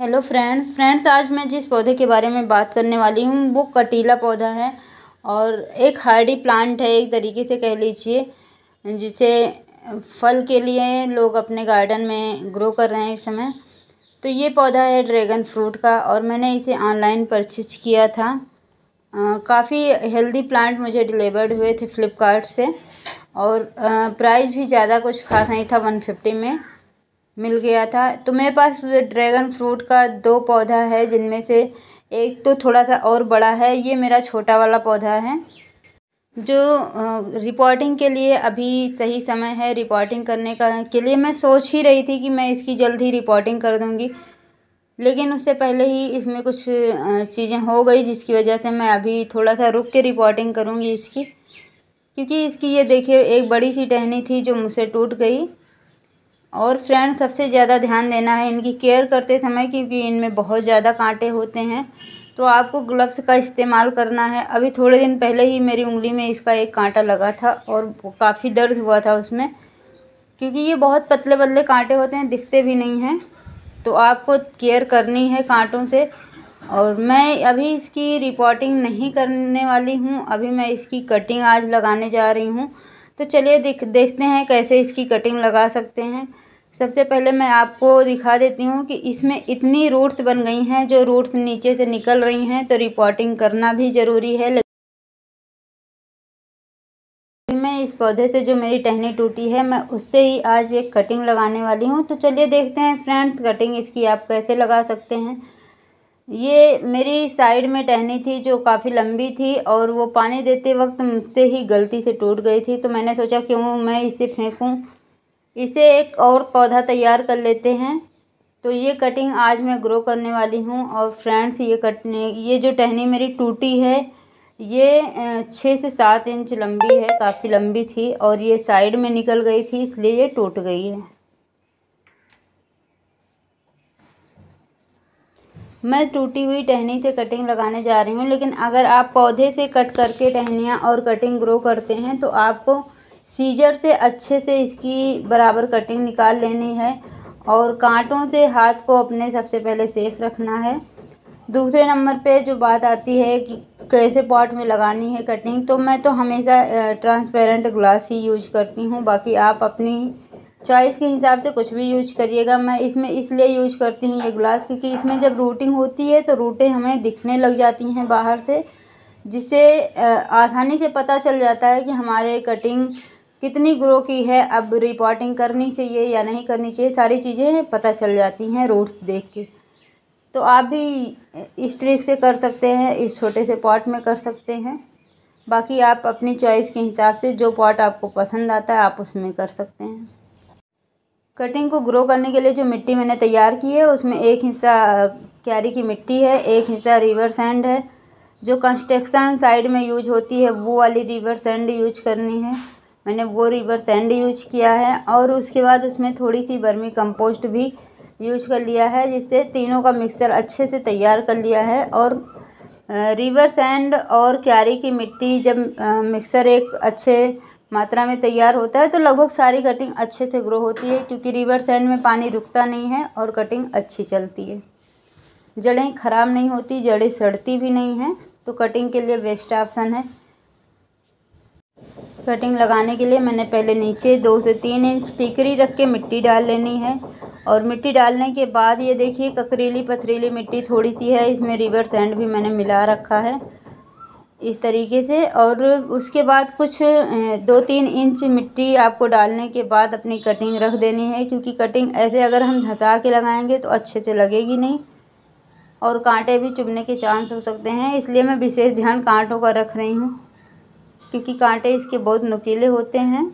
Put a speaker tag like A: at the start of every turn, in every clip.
A: hello friends friends आज मैं जिस पौधे के बारे में बात करने वाली हूँ वो कटीला पौधा है और एक हार्डी प्लांट है एक तरीके से कह लीजिए जिसे फल के लिए लोग अपने गार्डन में ग्रो कर रहे हैं इस समय तो ये पौधा है ड्रैगन फ्रूट का और मैंने इसे ऑनलाइन परचेज किया था काफ़ी हेल्दी प्लांट मुझे डिलीवर्ड हुए थे फ्लिपकार्ट से और प्राइस भी ज़्यादा कुछ खास नहीं था वन फिफ्टी में मिल गया था तो मेरे पास ड्रैगन फ्रूट का दो पौधा है जिनमें से एक तो थोड़ा सा और बड़ा है ये मेरा छोटा वाला पौधा है जो रिपोर्टिंग के लिए अभी सही समय है रिपोर्टिंग करने का के लिए मैं सोच ही रही थी कि मैं इसकी जल्द ही रिपोर्टिंग कर दूँगी लेकिन उससे पहले ही इसमें कुछ चीज़ें हो गई जिसकी वजह से मैं अभी थोड़ा सा रुक के रिपोर्टिंग करूँगी इसकी क्योंकि इसकी ये देखिए एक बड़ी सी टहनी थी जो मुझसे टूट गई और फ्रेंड सबसे ज़्यादा ध्यान देना है इनकी केयर करते समय क्योंकि इनमें बहुत ज़्यादा कांटे होते हैं तो आपको ग्लव्स का इस्तेमाल करना है अभी थोड़े दिन पहले ही मेरी उंगली में इसका एक कांटा लगा था और काफ़ी दर्द हुआ था उसमें क्योंकि ये बहुत पतले पतले कांटे होते हैं दिखते भी नहीं हैं तो आपको केयर करनी है कांटों से और मैं अभी इसकी रिपोर्टिंग नहीं करने वाली हूँ अभी मैं इसकी कटिंग आज लगाने जा रही हूँ तो चलिए देख देखते हैं कैसे इसकी कटिंग लगा सकते हैं सबसे पहले मैं आपको दिखा देती हूँ कि इसमें इतनी रूट्स बन गई हैं जो रूट्स नीचे से निकल रही हैं तो रिपोर्टिंग करना भी ज़रूरी है मैं इस पौधे से जो मेरी टहनी टूटी है मैं उससे ही आज एक कटिंग लगाने वाली हूँ तो चलिए देखते हैं फ्रेंड्स कटिंग इसकी आप कैसे लगा सकते हैं ये मेरी साइड में टहनी थी जो काफ़ी लंबी थी और वो पानी देते वक्त मुझसे ही गलती से टूट गई थी तो मैंने सोचा क्यों मैं इसे फेंकूँ इसे एक और पौधा तैयार कर लेते हैं तो ये कटिंग आज मैं ग्रो करने वाली हूँ और फ्रेंड्स ये कटने ये जो टहनी मेरी टूटी है ये छः से सात इंच लंबी है काफ़ी लंबी थी और ये साइड में निकल गई थी इसलिए ये टूट गई है मैं टूटी हुई टहनी से कटिंग लगाने जा रही हूँ लेकिन अगर आप पौधे से कट करके टहनियाँ और कटिंग ग्रो करते हैं तो आपको सीजर से अच्छे से इसकी बराबर कटिंग निकाल लेनी है और कांटों से हाथ को अपने सबसे पहले सेफ़ रखना है दूसरे नंबर पे जो बात आती है कि कैसे पॉट में लगानी है कटिंग तो मैं तो हमेशा ट्रांसपेरेंट ग्लास ही यूज करती हूँ बाकी आप अपनी चॉइस के हिसाब से कुछ भी यूज करिएगा मैं इसमें इसलिए यूज करती हूँ ये ग्लास क्योंकि इसमें जब रूटिंग होती है तो रूटें हमें दिखने लग जाती हैं बाहर से जिससे आसानी से पता चल जाता है कि हमारे कटिंग कितनी ग्रो की है अब रिपोर्टिंग करनी चाहिए या नहीं करनी चाहिए सारी चीज़ें पता चल जाती हैं रूट्स देख के तो आप भी इस ट्रिक से कर सकते हैं इस छोटे से पॉट में कर सकते हैं बाकी आप अपनी चॉइस के हिसाब से जो पॉट आपको पसंद आता है आप उसमें कर सकते हैं कटिंग को ग्रो करने के लिए जो मिट्टी मैंने तैयार की है उसमें एक हिस्सा क्यारी की मिट्टी है एक हिस्सा रिवर सैंड है जो कंस्ट्रक्शन साइड में यूज होती है वो वाली रिवर सैंड यूज करनी है मैंने वो रिवर सैंड यूज किया है और उसके बाद उसमें थोड़ी सी बर्मी कंपोस्ट भी यूज कर लिया है जिससे तीनों का मिक्सर अच्छे से तैयार कर लिया है और रिवर सैंड और क्यारी की मिट्टी जब मिक्सर एक अच्छे मात्रा में तैयार होता है तो लगभग सारी कटिंग अच्छे से ग्रो होती है क्योंकि रिवर सैंड में पानी रुकता नहीं है और कटिंग अच्छी चलती है जड़ें ख़राब नहीं होती जड़ें सड़ती भी नहीं हैं तो कटिंग के लिए बेस्ट ऑप्शन है कटिंग लगाने के लिए मैंने पहले नीचे दो से तीन इंच टिकरी रख के मिट्टी डाल लेनी है और मिट्टी डालने के बाद ये देखिए ककरीली पथरीली मिट्टी थोड़ी सी है इसमें रिवर सैंड भी मैंने मिला रखा है इस तरीके से और उसके बाद कुछ दो तीन इंच मिट्टी आपको डालने के बाद अपनी कटिंग रख देनी है क्योंकि कटिंग ऐसे अगर हम धंसा के लगाएंगे तो अच्छे से लगेगी नहीं और कांटे भी चुभने के चांस हो सकते हैं इसलिए मैं विशेष ध्यान कांटों का रख रही हूँ क्योंकि कांटे इसके बहुत नुकीले होते हैं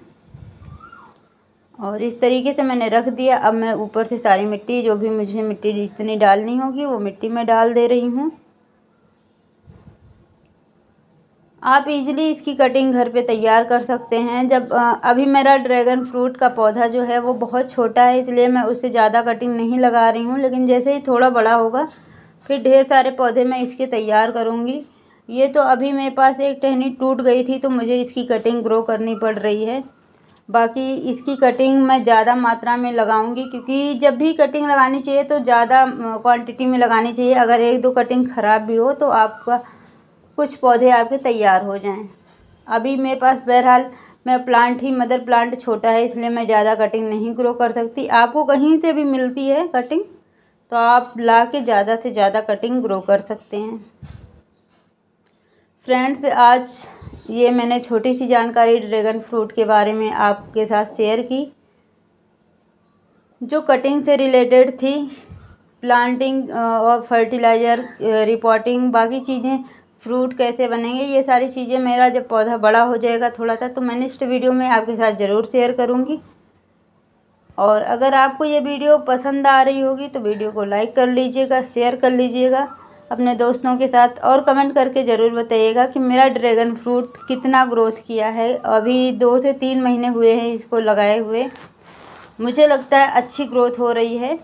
A: और इस तरीके से मैंने रख दिया अब मैं ऊपर से सारी मिट्टी जो भी मुझे मिट्टी जितनी डालनी होगी वो मिट्टी में डाल दे रही हूँ आप इजीली इसकी कटिंग घर पे तैयार कर सकते हैं जब अभी मेरा ड्रैगन फ्रूट का पौधा जो है वो बहुत छोटा है इसलिए मैं उससे ज़्यादा कटिंग नहीं लगा रही हूँ लेकिन जैसे ही थोड़ा बड़ा होगा फिर ढेर सारे पौधे मैं इसके तैयार करूँगी ये तो अभी मेरे पास एक टहनी टूट गई थी तो मुझे इसकी कटिंग ग्रो करनी पड़ रही है बाकी इसकी कटिंग मैं ज़्यादा मात्रा में लगाऊंगी क्योंकि जब भी कटिंग लगानी चाहिए तो ज़्यादा क्वांटिटी में लगानी चाहिए अगर एक दो कटिंग ख़राब भी हो तो आपका कुछ पौधे आपके तैयार हो जाएं अभी मेरे पास बहरहाल मैं प्लांट ही मदर प्लांट छोटा है इसलिए मैं ज़्यादा कटिंग नहीं ग्रो कर सकती आपको कहीं से भी मिलती है कटिंग तो आप ला के ज़्यादा से ज़्यादा कटिंग ग्रो कर सकते हैं फ्रेंड्स आज ये मैंने छोटी सी जानकारी ड्रैगन फ्रूट के बारे में आपके साथ शेयर की जो कटिंग से रिलेटेड थी प्लांटिंग uh, और फर्टिलाइज़र रिपोर्टिंग uh, बाकी चीज़ें फ्रूट कैसे बनेंगे ये सारी चीज़ें मेरा जब पौधा बड़ा हो जाएगा थोड़ा सा तो मैं नेक्स्ट वीडियो में आपके साथ ज़रूर शेयर करूँगी और अगर आपको ये वीडियो पसंद आ रही होगी तो वीडियो को लाइक कर लीजिएगा शेयर कर लीजिएगा अपने दोस्तों के साथ और कमेंट करके ज़रूर बताइएगा कि मेरा ड्रैगन फ्रूट कितना ग्रोथ किया है अभी दो से तीन महीने हुए हैं इसको लगाए हुए मुझे लगता है अच्छी ग्रोथ हो रही है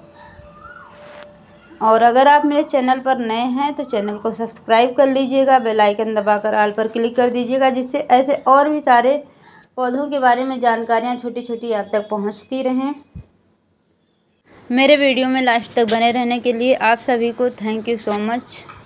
A: और अगर आप मेरे चैनल पर नए हैं तो चैनल को सब्सक्राइब कर लीजिएगा बेल आइकन दबाकर आल पर क्लिक कर दीजिएगा जिससे ऐसे और भी सारे पौधों के बारे में जानकारियाँ छोटी छोटी आप तक पहुँचती रहें मेरे वीडियो में लास्ट तक बने रहने के लिए आप सभी को थैंक यू सो मच